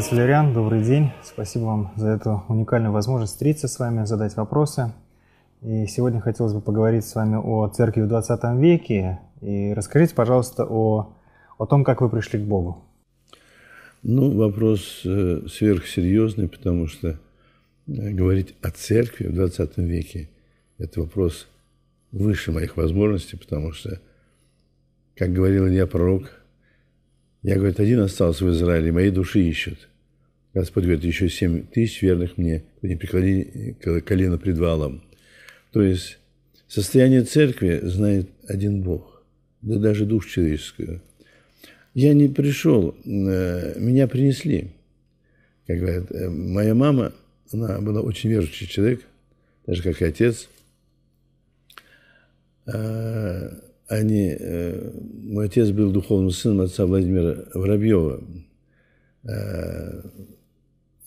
Отец Валериан, добрый день. Спасибо вам за эту уникальную возможность встретиться с вами, задать вопросы. И сегодня хотелось бы поговорить с вами о церкви в 20 веке. И расскажите, пожалуйста, о, о том, как вы пришли к Богу. Ну, вопрос э, сверхсерьезный, потому что э, говорить о церкви в 20 веке – это вопрос выше моих возможностей, потому что, как говорил я пророк, я, говорит, один остался в Израиле, мои души ищут. Господь говорит, еще семь тысяч верных мне, не преклонили колено пред валом. То есть состояние церкви знает один Бог, да даже душ человеческую. Я не пришел, э, меня принесли. Как говорят, э, моя мама, она была очень верующий человек, даже как и отец. А, они, э, мой отец был духовным сыном отца Владимира Воробьева,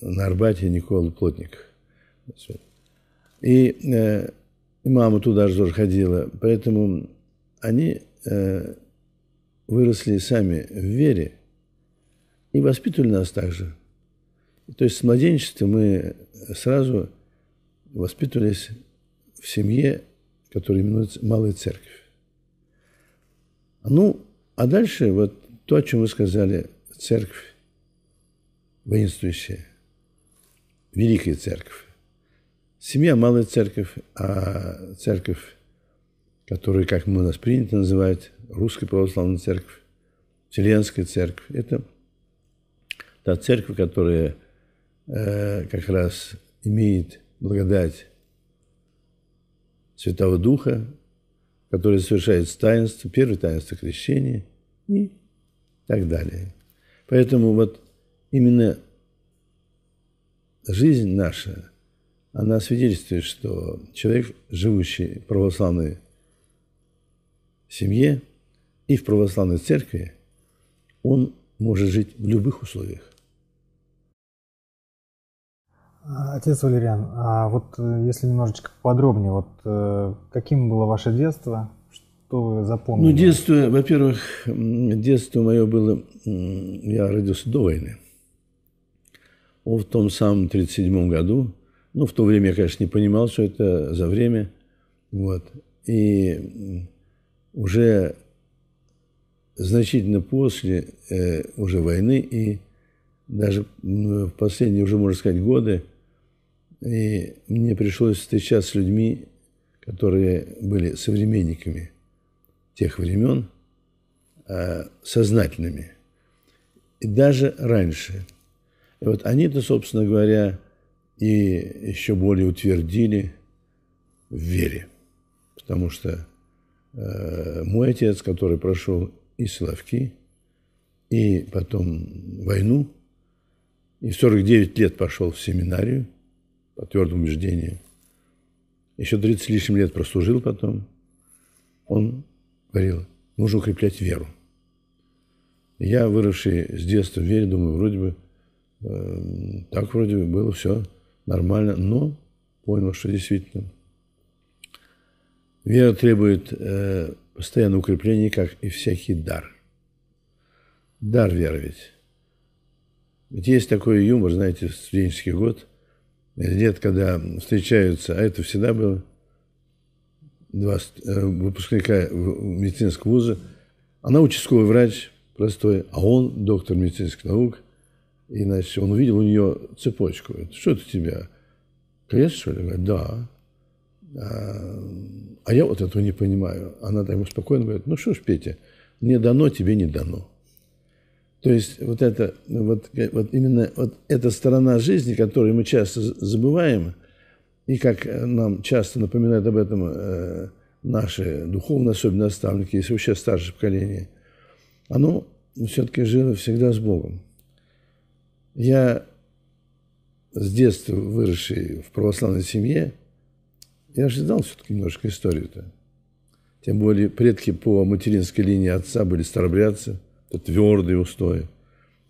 на Арбате Никола Плотник. И э, мама туда же тоже ходила. Поэтому они э, выросли сами в вере и воспитывали нас также. То есть с младенчества мы сразу воспитывались в семье, которая именуется Малая Церковь. Ну, а дальше вот то, о чем вы сказали, церковь воинствующая. Великая Церковь. Семья – малая церковь, а церковь, которую, как мы у нас принято называть, Русская Православная Церковь, Вселенская Церковь – это та церковь, которая э, как раз имеет благодать Святого Духа, которая совершает таинство, первое таинство крещения и так далее. Поэтому вот именно жизнь наша, она свидетельствует, что человек, живущий в православной семье и в православной церкви, он может жить в любых условиях. Отец Валериан, а вот э, если немножечко подробнее, вот э, каким было ваше детство, что вы запомнили? Ну, детство, во-первых, детство мое было, я родился до войны в том самом 1937 году. Ну, в то время я, конечно, не понимал, что это за время. Вот. И уже значительно после э, уже войны и даже в последние уже, можно сказать, годы, и мне пришлось встречаться с людьми, которые были современниками тех времен, э, сознательными. И даже раньше – и вот они-то, собственно говоря, и еще более утвердили в вере. Потому что э, мой отец, который прошел и Соловки, и потом войну, и в 49 лет пошел в семинарию по твердому убеждению, еще 30 лишним лет прослужил потом, он говорил, нужно укреплять веру. Я, выросший с детства в вере, думаю, вроде бы – Эм, так вроде бы было все нормально, но понял, что действительно вера требует э, постоянного укрепления, как и всякий дар. Дар веры ведь. Ведь есть такой юмор, знаете, в студенческий год, лет, когда встречаются, а это всегда было, два э, выпускника медицинского вуза, она участковый врач простой, а он доктор медицинских наук, Иначе он увидел у нее цепочку. Что это у тебя? Крест, что ли? Говорит, да. А, а я вот этого не понимаю. Она так спокойно говорит, ну что ж, Петя, мне дано, тебе не дано. То есть вот, это, вот, вот именно вот эта сторона жизни, которую мы часто забываем, и как нам часто напоминают об этом э, наши духовно особенно наставники, если вообще старшее поколение, оно все-таки жило всегда с Богом. Я с детства выросший в православной семье, я ожидал все-таки немножко историю-то. Тем более предки по материнской линии отца были старобрядцы, это твердые устои.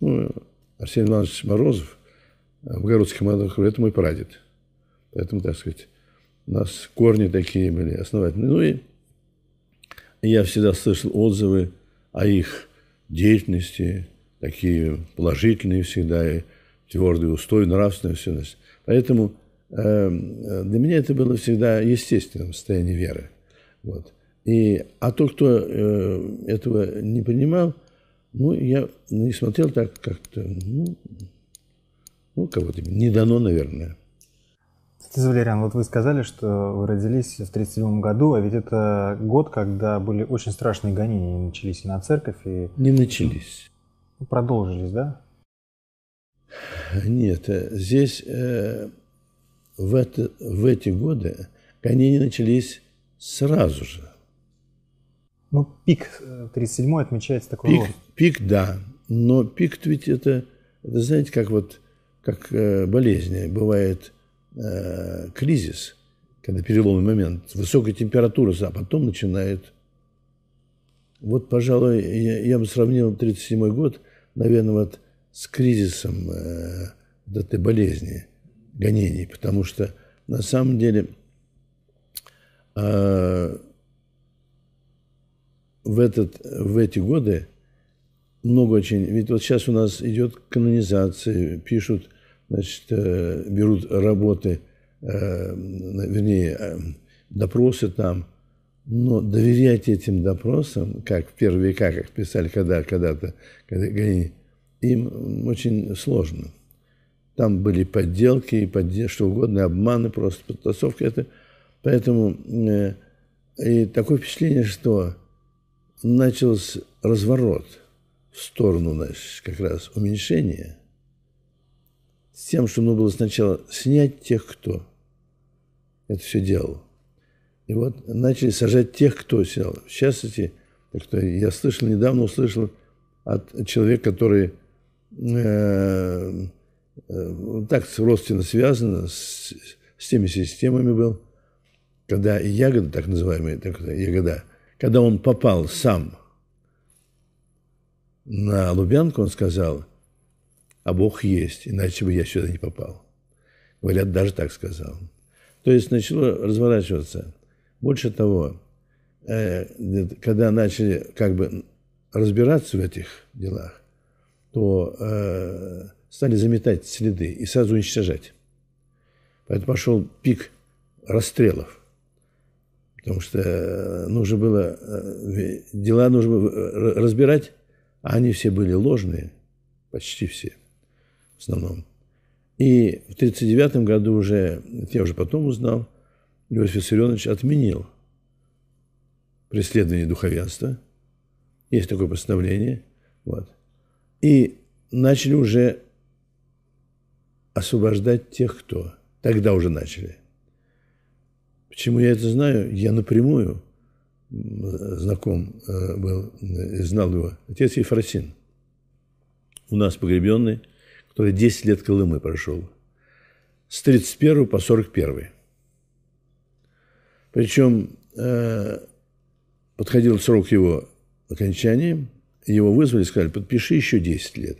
Ну, Арсений Иванович Морозов, Богородский э, Мадохов, это мой прадед. Поэтому, так сказать, у нас корни такие были основательные. Ну и я всегда слышал отзывы о их деятельности, такие положительные всегда, и твердый устой, нравственная всегда. Поэтому э, для меня это было всегда естественным состояние веры. Вот. И, а тот, кто э, этого не понимал, ну, я не смотрел так как-то, ну, ну кого-то не дано, наверное. Стас Валериан, вот вы сказали, что вы родились в 1937 году, а ведь это год, когда были очень страшные гонения, начались и на церковь, и... Не начались продолжились, да? Нет, э, здесь э, в, это, в эти годы гонения начались сразу же. Ну, пик 37-й э, отмечается такой пик, Пик, да. Но пик ведь это, это знаете, как вот как э, болезнь. Бывает э, кризис, когда переломный момент, высокая температура, а потом начинает... Вот, пожалуй, я, я бы сравнил 37-й год – наверное, вот с кризисом э, вот этой болезни, гонений, потому что на самом деле э, в, этот, в эти годы много очень... Ведь вот сейчас у нас идет канонизация, пишут, значит, э, берут работы, э, вернее, э, допросы там – но ну, доверять этим допросам, как в первые века, как писали когда, когда-то, когда, им очень сложно. Там были подделки и что угодно, обманы, просто подтасовка. Это, поэтому э, и такое впечатление, что начался разворот в сторону значит, как раз уменьшения с тем, что нужно было сначала снять тех, кто это все делал. И вот начали сажать тех, кто сел. В частности, я слышал, недавно услышал от человека, который э, э, так родственно связан с, с теми системами был, когда ягода, так называемая так, ягода, когда он попал сам на Лубянку, он сказал, а Бог есть, иначе бы я сюда не попал. Говорят, даже так сказал. То есть начало разворачиваться – больше того, э, когда начали как бы разбираться в этих делах, то э, стали заметать следы и сразу уничтожать. Поэтому пошел пик расстрелов. Потому что э, нужно было, э, дела нужно было разбирать, а они все были ложные, почти все в основном. И в 1939 году уже, это я уже потом узнал, Иосиф Виссарионович отменил преследование духовенства. Есть такое постановление. Вот. И начали уже освобождать тех, кто. Тогда уже начали. Почему я это знаю? Я напрямую э, знаком э, был, э, знал его. Отец Ефросин, у нас погребенный, который 10 лет Колымы прошел. С 31 по 41. Причем э, подходил срок его окончания, его вызвали сказали, подпиши еще 10 лет.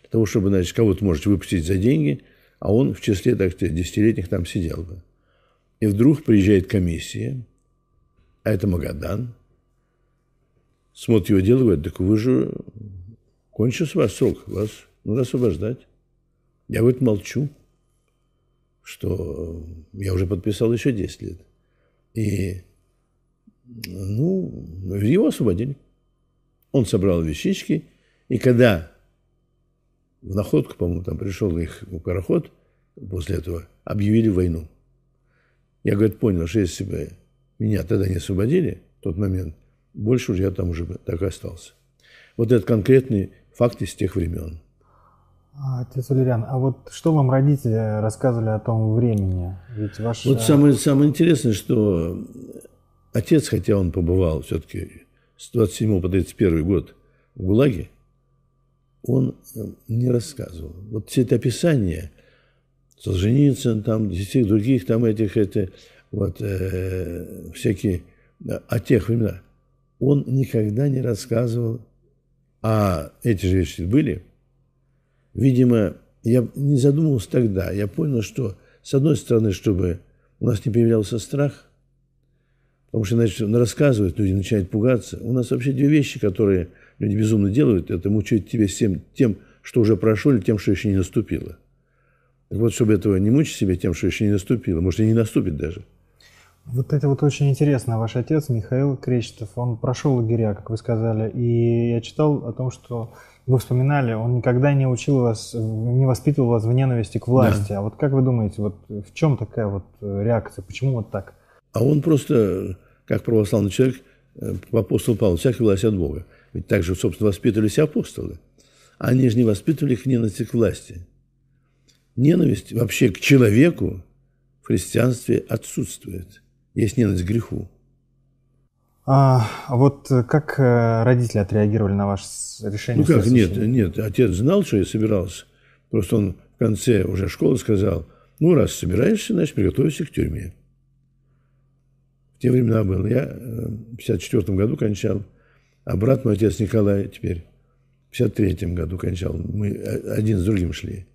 Для того, чтобы, значит, кого-то можете выпустить за деньги, а он в числе, так сказать, десятилетних там сидел бы. И вдруг приезжает комиссия, а это Магадан, смотрит его дело, говорит, так вы же, кончился ваш срок, вас надо освобождать. Я, говорит, молчу, что я уже подписал еще 10 лет. И, ну, его освободили. Он собрал вещички, и когда в находку, по-моему, там пришел их пароход, после этого объявили войну. Я, говорит, понял, что если бы меня тогда не освободили в тот момент, больше уже я там уже так и остался. Вот этот конкретный факт из тех времен – а, отец Валериан, а вот что вам родители рассказывали о том времени? Ведь ваша... Вот э, самое, самое интересное, что отец, хотя он побывал все-таки с 27 по 31 год в ГУЛАГе, он э, не рассказывал. Вот все это описание Солженицын, там, всех других, там этих, это, вот, э, всякие, о тех временах, он никогда не рассказывал, а эти же вещи были – Видимо, я не задумывался тогда. Я понял, что, с одной стороны, чтобы у нас не появлялся страх, потому что иначе рассказывают, люди начинают пугаться. У нас вообще две вещи, которые люди безумно делают. Это мучают тебя всем тем, что уже прошло, или тем, что еще не наступило. Так вот, чтобы этого не мучить себя тем, что еще не наступило, может, и не наступит даже – вот это вот очень интересно. Ваш отец Михаил Кречетов, он прошел лагеря, как вы сказали, и я читал о том, что вы вспоминали, он никогда не учил вас, не воспитывал вас в ненависти к власти. Да. А вот как вы думаете, вот в чем такая вот э, реакция? Почему вот так? А он просто, как православный человек, э, апостол Павел, всякая власть от Бога. Ведь так же, собственно, воспитывались апостолы. Они же не воспитывали их ненависти к власти. Ненависть вообще к человеку в христианстве отсутствует – есть ненависть к греху. А, а вот э, как э, родители отреагировали на ваше решение? Ну как, нет, нет, отец знал, что я собирался. Просто он в конце уже школы сказал, ну раз собираешься, значит, приготовься к тюрьме. В те времена был. Я э, в 54 году кончал, а брат мой отец Николай теперь в 53 году кончал. Мы один с другим шли.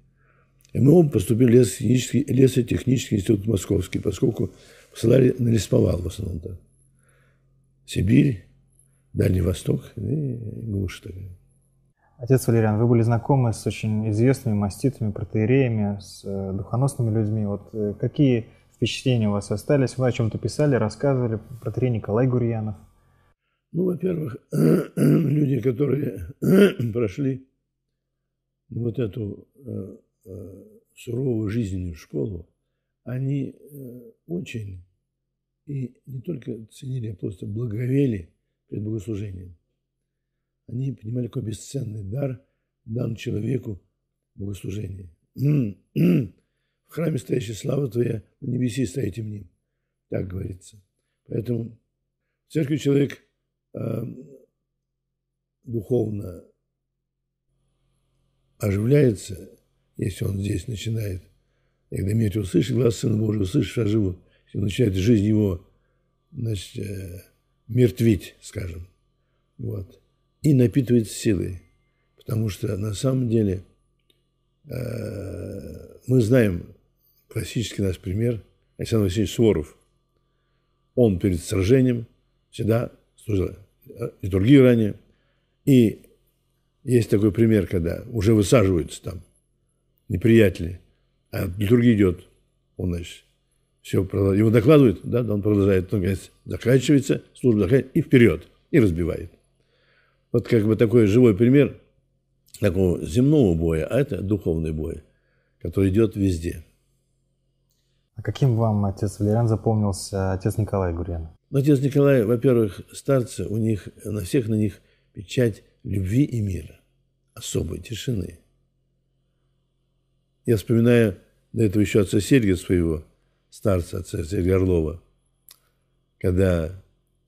И мы оба поступили в лесотехнический, лесотехнический институт Московский, поскольку посылали на лесповал в основном там. Сибирь, Дальний Восток и глушь такая. Отец Валериан, вы были знакомы с очень известными маститами, протеереями, с э, духоносными людьми. Вот э, какие впечатления у вас остались? Вы о чем-то писали, рассказывали, протеерей Николай Гурьянов. Ну, во-первых, люди, которые прошли вот эту э, суровую жизненную школу, они э, очень и не только ценили, а просто благовели перед богослужением. Они понимали, какой бесценный дар дан человеку богослужение. В храме стоящая слава твоя, на небеси стоите мне. Так говорится. Поэтому в церкви человек э, духовно оживляется, если он здесь начинает когда меня это услышит, глаз Сына Божьего услышит, а живу. И начинает жизнь его значит, э, мертвить, скажем. Вот. И напитывает силой. Потому что на самом деле э, мы знаем классический наш пример Александр Васильевич Своров, Он перед сражением всегда служил э, и другие ранее. И есть такой пример, когда уже высаживаются там неприятели. А литургия идет, он, значит, все продолжает. Его докладывают, да, он продолжает, он ну, говорит, заканчивается, служба заканчивается, и вперед, и разбивает. Вот как бы такой живой пример такого земного боя, а это духовный бой, который идет везде. А каким вам отец Валериан запомнился отец Николай Гурьян? Ну, отец Николай, во-первых, старцы, у них, на всех на них печать любви и мира, особой тишины. Я вспоминаю до этого еще отца Сергия своего, старца отца Сергия Орлова, когда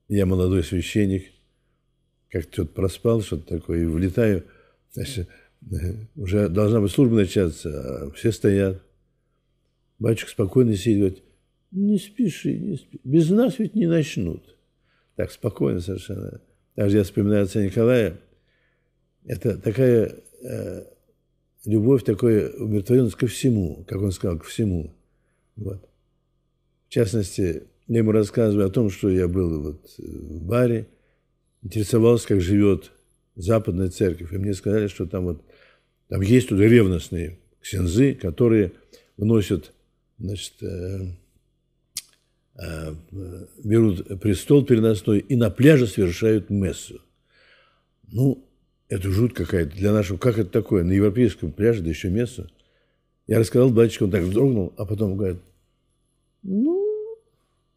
я молодой священник, как что-то проспал, что-то такое, и влетаю, значит, э, уже должна быть служба начаться, а все стоят. Батюшка спокойно сидит, говорит, не спеши, не спеши, без нас ведь не начнут. Так спокойно совершенно. Даже я вспоминаю отца Николая, это такая э, любовь такой, умиротворенность ко всему, как он сказал, ко всему. Вот. В частности, я ему рассказываю о том, что я был вот э, в баре, интересовался, как живет западная церковь. И мне сказали, что там вот там есть туда ревностные ксензы, которые вносят, значит, э, э, берут престол переносной и на пляже совершают мессу. Ну, это жуть какая-то для нашего. Как это такое? На европейском пляже, да еще место. Я рассказал батюшке, он так вздрогнул, а потом говорит, ну,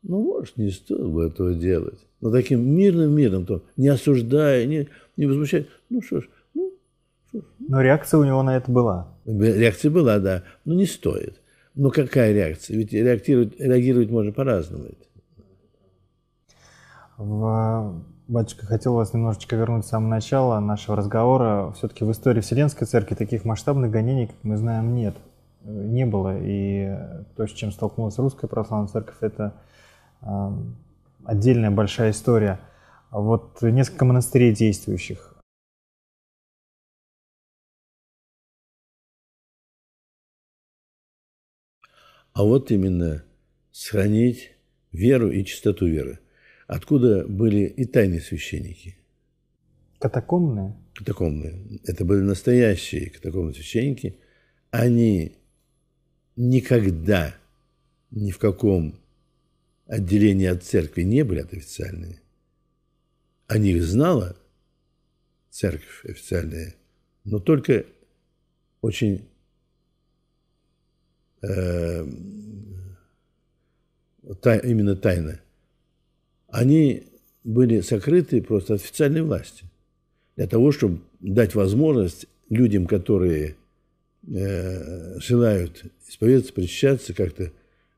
ну, может, не стоило бы этого делать. Но таким мирным мирным, то, не осуждая, не, не возмущая. Ну что ж, ну, что ж. Ну». Но реакция у него на это была. Реакция была, да. Но не стоит. Но какая реакция? Ведь реагировать, реагировать можно по-разному. В Батюшка, хотел вас немножечко вернуть с самого начала нашего разговора. Все-таки в истории Вселенской Церкви таких масштабных гонений, как мы знаем, нет, э, не было. И то, с чем столкнулась Русская Православная Церковь, это отдельная большая история. Вот несколько монастырей действующих. А вот именно сохранить веру и чистоту веры – откуда были и тайные священники. Катакомные? Катакомные. Это были настоящие катакомные священники. Они никогда ни в каком отделении от церкви не были от официальные. О них знала церковь официальная, но только очень э, та, именно тайно – они были сокрыты просто от официальной власти. Для того, чтобы дать возможность людям, которые э, желают исповедоваться, причащаться как-то э,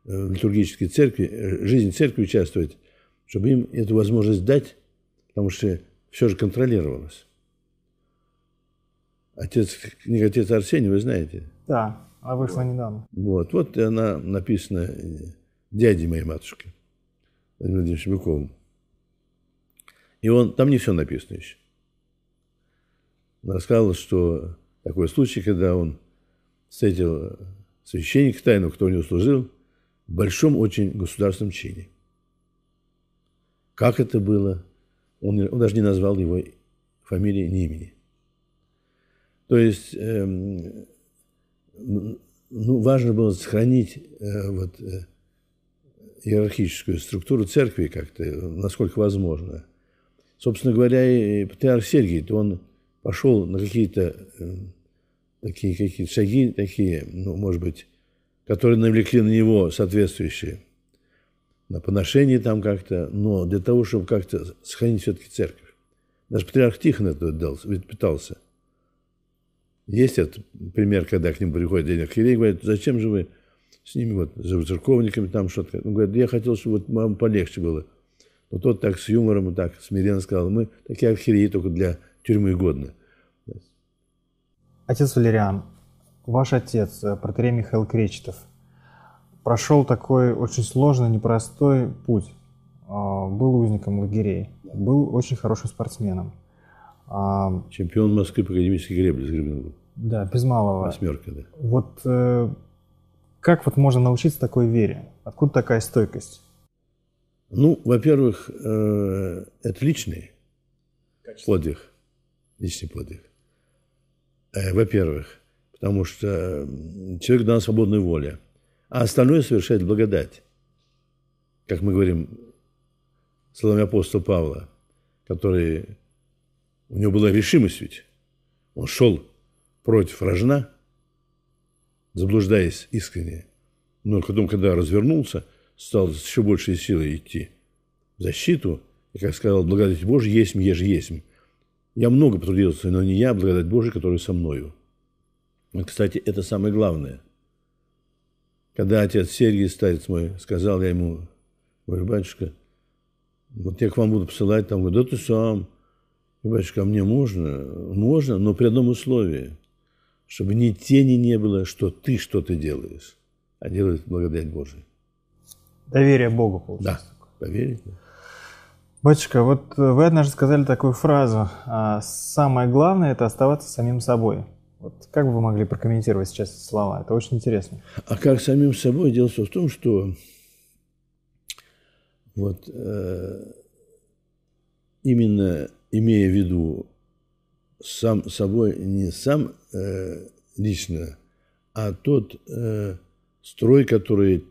в литургической церкви, э, жизнь церкви участвовать, чтобы им эту возможность дать, потому что все же контролировалось. Отец, книга отец Арсений, вы знаете? Да, а вышла недавно. Вот, вот она написана э, дяде моей матушки. Владимиром Владимировичем Быковым. И он, там не все написано еще. Он рассказывал, что такой случай, когда он встретил священника тайну, кто у него служил, в большом очень государственном чине. Как это было, он, он даже не назвал его фамилии, ни имени. То есть эм, ну, важно было сохранить э, вот, э, иерархическую структуру церкви как-то, насколько возможно. Собственно говоря, и патриарх Сергий, то он пошел на какие-то э, такие какие шаги, такие, ну, может быть, которые навлекли на него соответствующие на поношение там как-то, но для того, чтобы как-то сохранить все-таки церковь. Даже патриарх Тихон это дал, ведь пытался. Есть этот пример, когда к ним приходит один архиерей и говорит, зачем же вы с ними, вот, за церковниками там что-то. Он говорит, я хотел, чтобы вот вам полегче было. Но тот так с юмором и так смиренно сказал, мы такие архиереи только для тюрьмы годны. Отец Валериан, ваш отец, э, протерей Михаил Кречетов, прошел такой очень сложный, непростой путь. А, был узником лагерей, был очень хорошим спортсменом. А, Чемпион Москвы по академической гребле. Да, без малого. Восьмерка, да. Вот э, как вот можно научиться такой вере? Откуда такая стойкость? Ну, во-первых, э, это личный Качество. подвиг. Личный подвиг. Э, во-первых, потому что человек дан свободной воле, а остальное совершает благодать. Как мы говорим, словами апостола Павла, который, у него была решимость ведь, он шел против рожна – заблуждаясь искренне. Но потом, когда развернулся, стал с еще большей силой идти в защиту, и, как сказал, благодать Божия, есть, еж, есть. Я много потрудился, но не я, а благодать Божия, которая со мною. И, кстати, это самое главное. Когда отец Сергий, старец мой, сказал я ему, говорю, батюшка, вот я к вам буду посылать, там, говорю, да ты сам. И батюшка, а мне можно? Можно, но при одном условии – чтобы ни тени не было, что ты что-то делаешь, а делает благодать Божия. Доверие Богу, получается. Да, доверие. Да. Батюшка, вот э, вы однажды сказали такую фразу. А, Самое главное – это оставаться самим собой. Вот как бы вы могли прокомментировать сейчас эти слова? Это очень интересно. А как самим собой? Дело все в том, что вот э, именно имея в виду сам собой не сам э, лично, а тот э, строй, который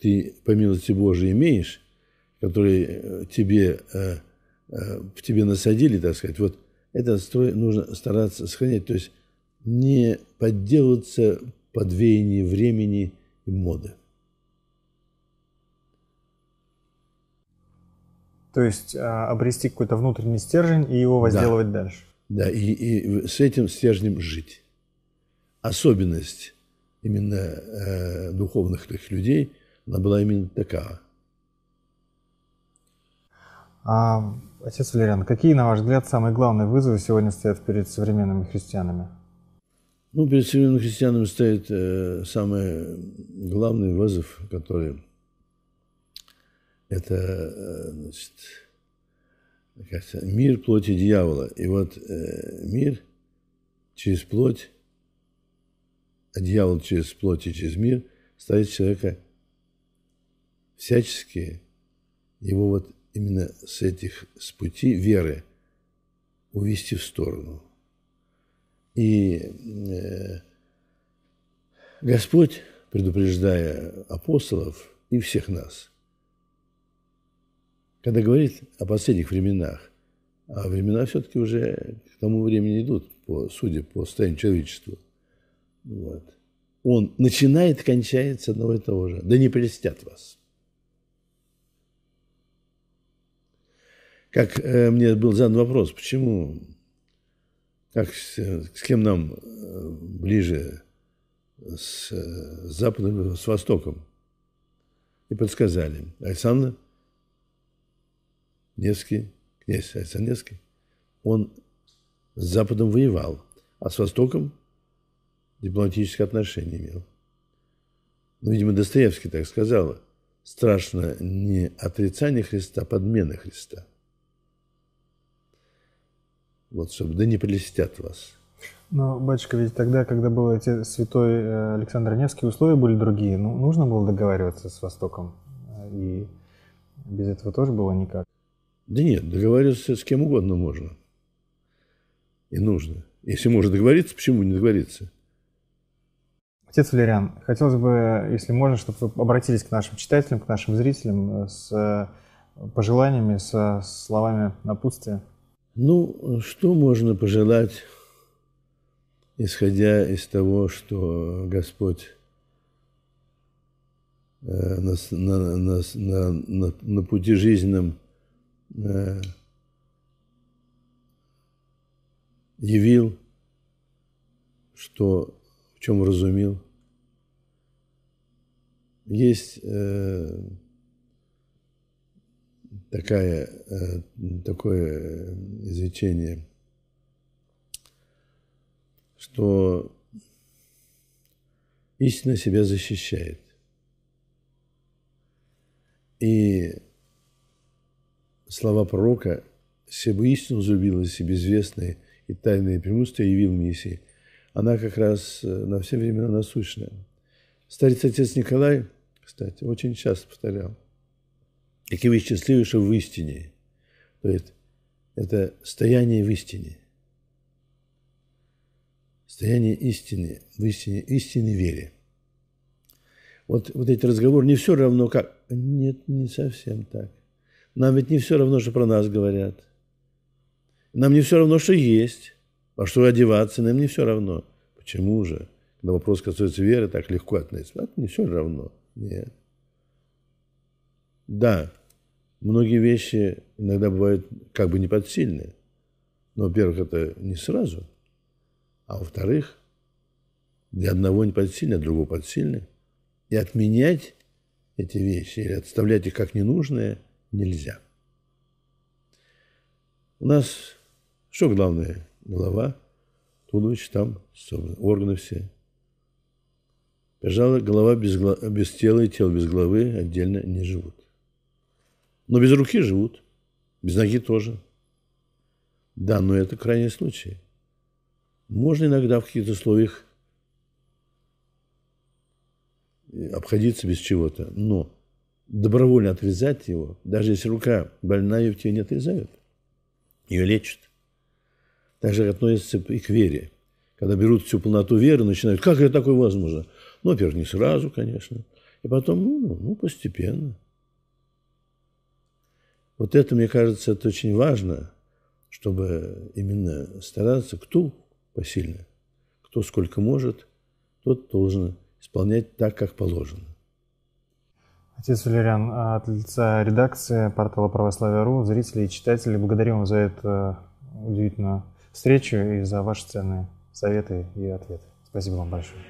ты, по милости Божией, имеешь, который э, тебе, э, э, в тебе насадили, так сказать, вот этот строй нужно стараться сохранять, то есть не подделываться под веяние времени и моды. То есть а, обрести какой-то внутренний стержень и его возделывать да. дальше да, и, и с этим стержнем жить. Особенность именно э, духовных таких людей, она была именно такая. А, отец Валериан, какие, на ваш взгляд, самые главные вызовы сегодня стоят перед современными христианами? Ну, перед современными христианами стоит э, самый главный вызов, который это, э, значит, кажется, мир плоти дьявола. И вот э, мир через плоть, а дьявол через плоть и через мир ставит человека всячески, его вот именно с этих, с пути веры увести в сторону. И э, Господь, предупреждая апостолов и всех нас – когда говорит о последних временах, а времена все-таки уже к тому времени идут, по, судя по состоянию человечества. Вот. Он начинает кончается одного и того же. Да не прелестят вас. Как э, мне был задан вопрос, почему, как, с, с кем нам э, ближе, с, э, с Западом, с Востоком? И подсказали. Александр Невский, князь Александр Невский, он с Западом воевал, а с Востоком дипломатические отношения имел. Ну, видимо, Достоевский так сказал. Страшно не отрицание Христа, а подмена Христа. Вот, чтобы да не прелестят вас. Но, батюшка, ведь тогда, когда был эти святой э, Александр Невский, условия были другие. Ну, нужно было договариваться с Востоком, э, и без этого тоже было никак. Да нет, договориться с кем угодно можно. И нужно. Если можно договориться, почему не договориться? Отец Валериан, хотелось бы, если можно, чтобы вы обратились к нашим читателям, к нашим зрителям с пожеланиями, со словами напутствия. Ну, что можно пожелать, исходя из того, что Господь на, на, на, на, на пути жизненном Э, явил, что в чем разумил. Есть э, такая, э, такое изречение, что истина себя защищает. И слова пророка «Себо истину зубилась себе известные и тайные премудрости явил Мессии», она как раз э, на все времена насущная. Старец отец Николай, кстати, очень часто повторял, «Какие вы счастливы, что в истине». То есть это стояние в истине. Стояние истины, в истине, истины вере. Вот, вот эти разговоры не все равно как. Нет, не совсем так. Нам ведь не все равно, что про нас говорят. Нам не все равно, что есть. А что одеваться, нам не все равно. Почему же? Когда вопрос касается веры, так легко относится. А не все равно. Нет. Да, многие вещи иногда бывают как бы не неподсильны. Но, во-первых, это не сразу. А во-вторых, для одного неподсильны, а другого подсильны. И отменять эти вещи или отставлять их как ненужные – нельзя. У нас что главное? Голова, туловище, там органы все. Пожалуй, голова без, без тела и тело без головы отдельно не живут. Но без руки живут, без ноги тоже. Да, но это крайний случай. Можно иногда в каких-то условиях э, обходиться без чего-то, но добровольно отрезать его, даже если рука больная, ее тебе не отрезают. Ее лечат. Так же относится и к вере. Когда берут всю полноту веры, начинают, как это такое возможно? Ну, во-первых, не сразу, конечно. И потом, ну, ну, ну постепенно. Вот это, мне кажется, это очень важно, чтобы именно стараться, кто посильно, кто сколько может, тот должен исполнять так, как положено. Отец Валериан, а от лица редакции портала «Православие.ру», зрители и читатели, благодарим вас за эту э, удивительную встречу и за ваши ценные советы и ответы. Спасибо вам большое.